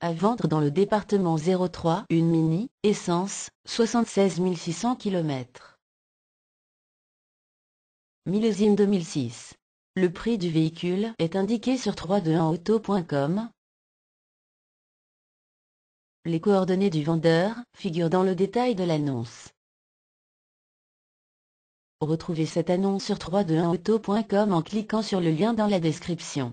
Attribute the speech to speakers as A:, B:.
A: À vendre dans le département 03 une Mini, essence, 76 600 km. Millésime 2006. Le prix du véhicule est indiqué sur 321auto.com. Les coordonnées du vendeur figurent dans le détail de l'annonce.
B: Retrouvez cette annonce sur 321auto.com en cliquant sur le lien dans la description.